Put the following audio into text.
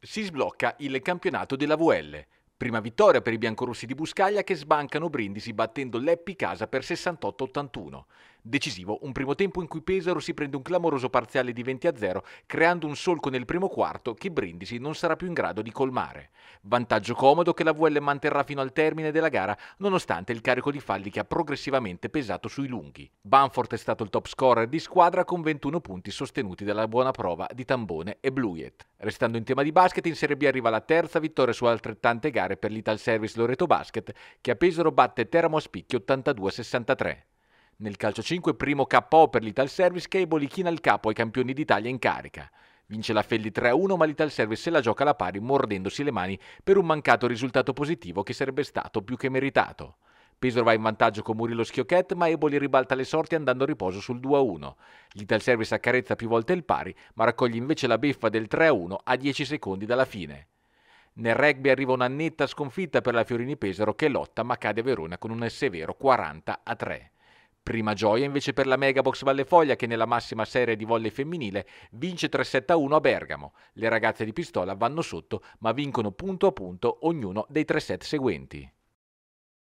Si sblocca il campionato della VL. Prima vittoria per i biancorossi di Buscaglia che sbancano Brindisi battendo Leppi Casa per 68-81. Decisivo, un primo tempo in cui Pesaro si prende un clamoroso parziale di 20 a 0, creando un solco nel primo quarto che Brindisi non sarà più in grado di colmare. Vantaggio comodo che la VL manterrà fino al termine della gara, nonostante il carico di falli che ha progressivamente pesato sui lunghi. Banford è stato il top scorer di squadra con 21 punti sostenuti dalla buona prova di Tambone e Bluiet. Restando in tema di basket, in Serie B arriva la terza vittoria su altrettante gare per l'Ital Service Loreto Basket, che a Pesaro batte Teramo a spicchi 82-63. Nel calcio 5, primo KO per l'Ital Service che china il capo ai campioni d'Italia in carica. Vince la Felli 3-1 ma l'Ital Service se la gioca alla pari mordendosi le mani per un mancato risultato positivo che sarebbe stato più che meritato. Pesaro va in vantaggio con Murillo Schiochet, ma Eboli ribalta le sorti andando a riposo sul 2-1. L'Ital Service accarezza più volte il pari, ma raccoglie invece la beffa del 3-1 a 10 secondi dalla fine. Nel rugby arriva una netta sconfitta per la Fiorini Pesaro che lotta ma cade a Verona con un severo 40 3. Prima gioia invece per la Megabox Vallefoglia che nella massima serie di volley femminile vince 3-7-1 a Bergamo. Le ragazze di Pistola vanno sotto ma vincono punto a punto ognuno dei tre set seguenti.